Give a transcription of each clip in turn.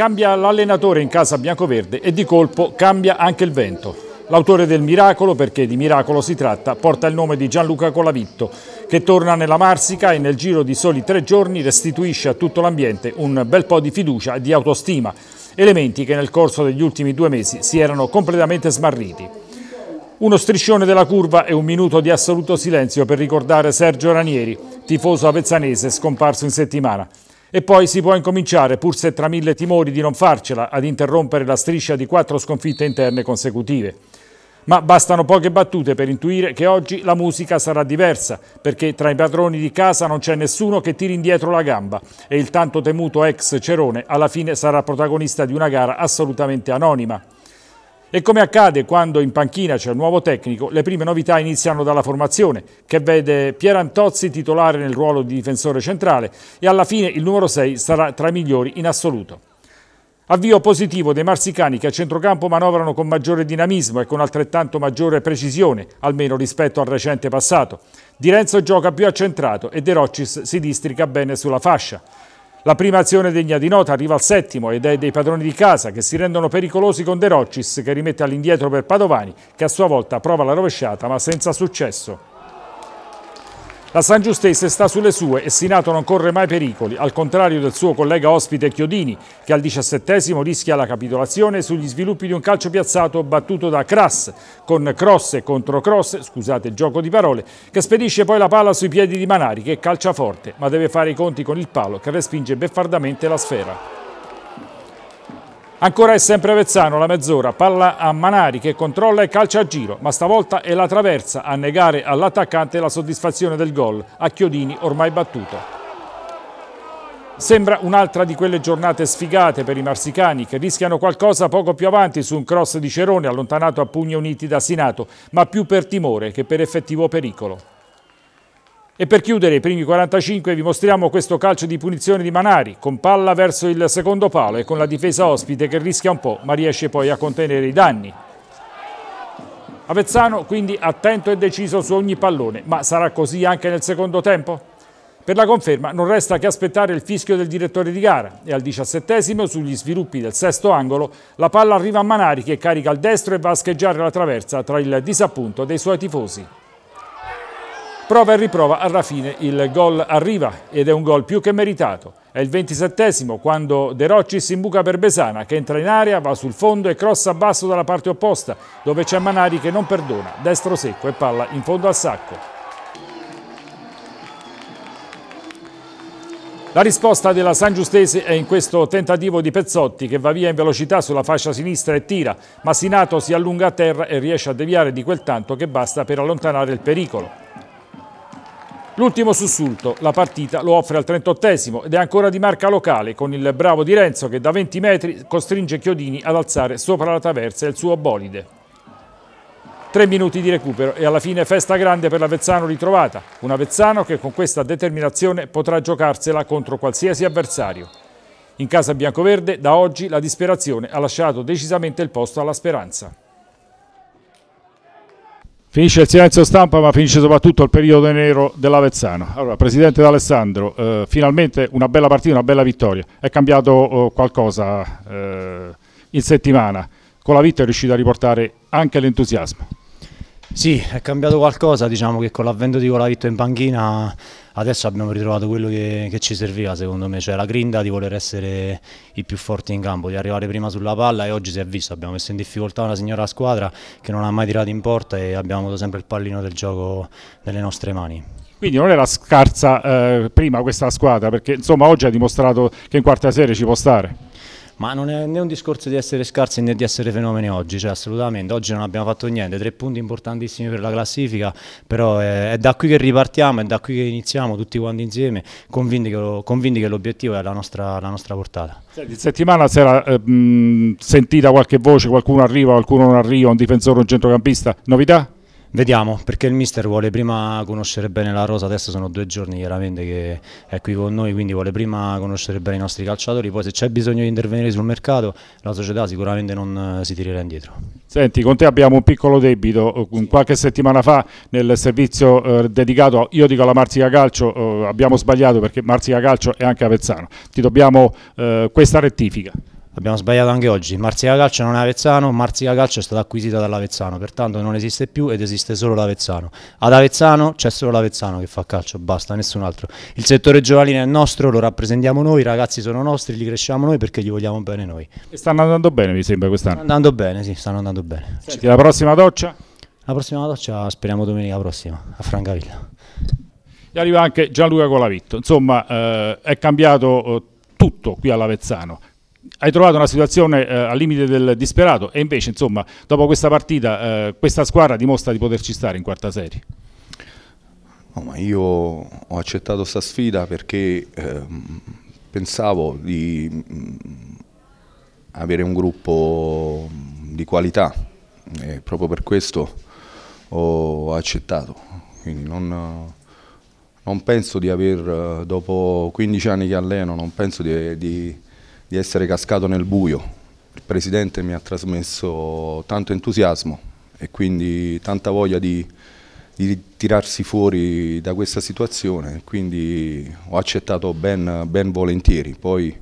Cambia l'allenatore in casa biancoverde e di colpo cambia anche il vento. L'autore del miracolo, perché di miracolo si tratta, porta il nome di Gianluca Colavitto, che torna nella Marsica e nel giro di soli tre giorni restituisce a tutto l'ambiente un bel po' di fiducia e di autostima, elementi che nel corso degli ultimi due mesi si erano completamente smarriti. Uno striscione della curva e un minuto di assoluto silenzio per ricordare Sergio Ranieri, tifoso avezzanese scomparso in settimana. E poi si può incominciare, pur se tra mille timori di non farcela, ad interrompere la striscia di quattro sconfitte interne consecutive. Ma bastano poche battute per intuire che oggi la musica sarà diversa, perché tra i padroni di casa non c'è nessuno che tiri indietro la gamba e il tanto temuto ex Cerone alla fine sarà protagonista di una gara assolutamente anonima. E come accade quando in panchina c'è un nuovo tecnico, le prime novità iniziano dalla formazione, che vede Pier Antozzi titolare nel ruolo di difensore centrale e alla fine il numero 6 sarà tra i migliori in assoluto. Avvio positivo dei marsicani che a centrocampo manovrano con maggiore dinamismo e con altrettanto maggiore precisione, almeno rispetto al recente passato. Di Renzo gioca più accentrato e De Rocis si districa bene sulla fascia. La prima azione degna di nota arriva al settimo ed è dei padroni di casa che si rendono pericolosi con De Rocis che rimette all'indietro per Padovani che a sua volta prova la rovesciata ma senza successo. La San Giustese sta sulle sue e Sinato non corre mai pericoli, al contrario del suo collega ospite Chiodini, che al diciassettesimo rischia la capitolazione sugli sviluppi di un calcio piazzato battuto da Crass, con cross e cross, scusate il gioco di parole, che spedisce poi la palla sui piedi di Manari, che calcia forte, ma deve fare i conti con il palo che respinge beffardamente la sfera. Ancora è sempre Avezzano, la mezz'ora, palla a Manari che controlla e calcia a giro, ma stavolta è la traversa a negare all'attaccante la soddisfazione del gol, a Chiodini ormai battuto. Sembra un'altra di quelle giornate sfigate per i marsicani che rischiano qualcosa poco più avanti su un cross di Cerone allontanato a pugni uniti da Sinato, ma più per timore che per effettivo pericolo. E per chiudere i primi 45 vi mostriamo questo calcio di punizione di Manari, con palla verso il secondo palo e con la difesa ospite che rischia un po', ma riesce poi a contenere i danni. Avezzano quindi attento e deciso su ogni pallone, ma sarà così anche nel secondo tempo? Per la conferma non resta che aspettare il fischio del direttore di gara e al diciassettesimo, sugli sviluppi del sesto angolo, la palla arriva a Manari che carica al destro e va a scheggiare la traversa tra il disappunto dei suoi tifosi prova e riprova, alla fine il gol arriva ed è un gol più che meritato. È il 27 quando De Rocci si imbuca per Besana che entra in area, va sul fondo e crossa basso dalla parte opposta dove c'è Manari che non perdona, destro secco e palla in fondo al sacco. La risposta della San Giustese è in questo tentativo di Pezzotti che va via in velocità sulla fascia sinistra e tira, ma Sinato si allunga a terra e riesce a deviare di quel tanto che basta per allontanare il pericolo. L'ultimo sussulto, la partita lo offre al 38 esimo ed è ancora di marca locale con il bravo di Renzo che da 20 metri costringe Chiodini ad alzare sopra la traversa il suo bolide. Tre minuti di recupero e alla fine festa grande per l'Avezzano ritrovata, un Avezzano che con questa determinazione potrà giocarsela contro qualsiasi avversario. In casa biancoverde da oggi la disperazione ha lasciato decisamente il posto alla speranza. Finisce il silenzio stampa ma finisce soprattutto il periodo nero dell'Avezzano. Allora, Presidente D'Alessandro, eh, finalmente una bella partita, una bella vittoria. È cambiato eh, qualcosa eh, in settimana. Con la vittoria è riuscito a riportare anche l'entusiasmo. Sì, è cambiato qualcosa, diciamo che con l'avvento di Colavitto in panchina adesso abbiamo ritrovato quello che, che, ci serviva secondo me, cioè la grinda di voler essere i più forti in campo, di arrivare prima sulla palla e oggi si è visto, abbiamo messo in difficoltà una signora squadra che non ha mai tirato in porta e abbiamo avuto sempre il pallino del gioco nelle nostre mani. Quindi non era scarsa eh, prima questa squadra perché insomma oggi ha dimostrato che in quarta serie ci può stare. Ma non è né un discorso di essere scarsi né di essere fenomeni oggi, cioè assolutamente, oggi non abbiamo fatto niente, tre punti importantissimi per la classifica, però è, è da qui che ripartiamo, è da qui che iniziamo tutti quanti insieme, convinti che, l'obiettivo è la nostra, la nostra portata. Senti, settimana si era eh, sentita qualche voce, qualcuno arriva, qualcuno non arriva, un difensore, un centrocampista, novità? Vediamo, perché il mister vuole prima conoscere bene la rosa, adesso sono due giorni chiaramente che è qui con noi, quindi vuole prima conoscere bene i nostri calciatori, poi se c'è bisogno di intervenire sul mercato la società sicuramente non eh, si tirerà indietro. Senti, con te abbiamo un piccolo debito, eh, qualche settimana fa nel servizio eh, dedicato, io dico alla Marzica Calcio, eh, abbiamo sbagliato perché Marzica Calcio è anche Avezzano, ti dobbiamo eh, questa rettifica. Abbiamo sbagliato anche oggi. Marzica Calcio non è Avezzano, Marzica Calcio è stata acquisita dall'Avezzano, pertanto non esiste più ed esiste solo l'Avezzano. Ad Avezzano c'è solo l'Avezzano che fa calcio, basta, nessun altro. Il settore giovanile è nostro, lo rappresentiamo noi, i ragazzi sono nostri, li cresciamo noi perché gli vogliamo bene noi. E stanno andando bene, mi sembra, quest'anno? Stanno andando bene, sì, stanno andando bene. Senti, la prossima doccia? La prossima doccia speriamo domenica prossima, a Francavilla. E arriva anche Gianluca Colavitto. Insomma, eh, è cambiato eh, tutto qui all'Avezzano hai trovato una situazione eh, al limite del disperato e invece insomma dopo questa partita eh, questa squadra dimostra di poterci stare in quarta serie. No, io ho accettato questa sfida perché eh, pensavo di mh, mm, avere un gruppo di qualità e proprio per questo ho accettato. Quindi non, non penso di aver, eh, dopo 15 anni che alleno, non penso di, di di essere cascato nel buio. Il Presidente mi ha trasmesso tanto entusiasmo e quindi tanta voglia di, di tirarsi fuori da questa situazione, quindi ho accettato ben, ben volentieri. Poi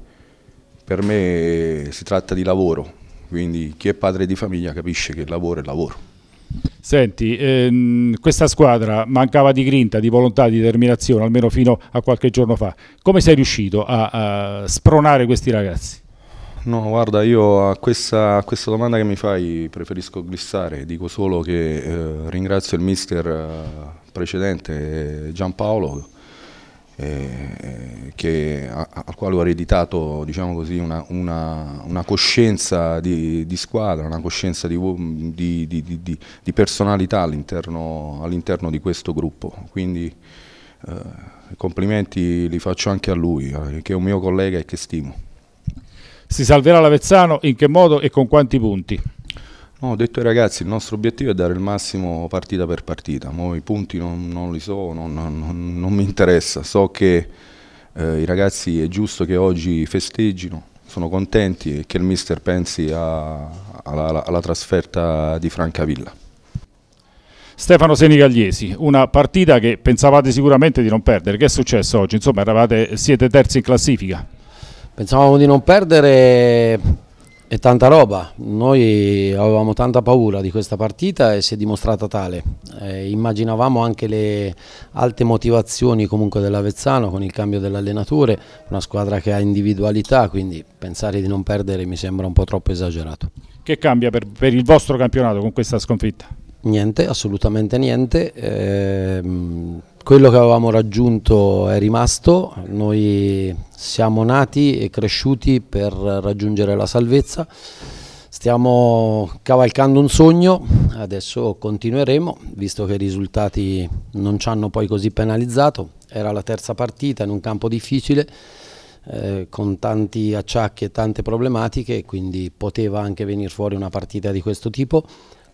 per me si tratta di lavoro, quindi chi è padre di famiglia capisce che il lavoro è lavoro. Senti, ehm, questa squadra mancava di grinta, di volontà, di determinazione, almeno fino a qualche giorno fa. Come sei riuscito a, a spronare questi ragazzi? No, guarda, io a questa, a questa, domanda che mi fai preferisco glissare, dico solo che eh, ringrazio il mister eh, precedente eh, Giampaolo eh, che, a, al quale ho ereditato diciamo così, una, una, una, coscienza di, di, squadra, una coscienza di, di, di personalità all'interno, all di questo gruppo. Quindi eh, complimenti li faccio anche a lui, eh, che è un mio collega e che stimo. Si salverà l'Avezzano in che modo e con quanti punti? No, ho detto ai ragazzi, il nostro obiettivo è dare il massimo partita per partita, Mo i punti non, non li so, non, non, non, mi interessa, so che eh, i ragazzi è giusto che oggi festeggino, sono contenti e che il mister pensi a, alla, alla trasferta di Francavilla. Stefano Senigagliesi, una partita che pensavate sicuramente di non perdere. Che è successo oggi? Insomma, eravate, siete terzi in classifica. Pensavamo di non perdere è tanta roba, noi avevamo tanta paura di questa partita e si è dimostrata tale. Eh, immaginavamo anche le alte motivazioni comunque dell'Avezzano con il cambio dell'allenatore, una squadra che ha individualità, quindi pensare di non perdere mi sembra un po' troppo esagerato. Che cambia per, per il vostro campionato con questa sconfitta? Niente, assolutamente niente. Eh, quello che avevamo raggiunto è rimasto, noi siamo nati e cresciuti per raggiungere la salvezza, stiamo cavalcando un sogno, adesso continueremo, visto che i risultati non ci hanno poi così penalizzato, era la terza partita in un campo difficile, eh, con tanti acciacchi e tante problematiche, quindi poteva anche venire fuori una partita di questo tipo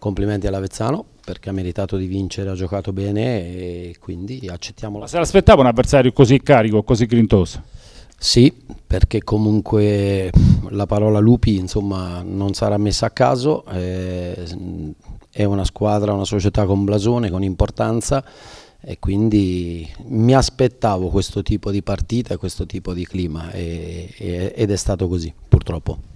complimenti all'Avezzano perché ha meritato di vincere, ha giocato bene e quindi accettiamo. Ma se l'aspettava un avversario così carico, così grintoso? Sì, perché comunque la parola lupi insomma, non sarà messa a caso, eh, è una squadra, una società con blasone, con importanza e quindi mi aspettavo questo tipo di partita, questo tipo di clima e, e, ed è stato così purtroppo.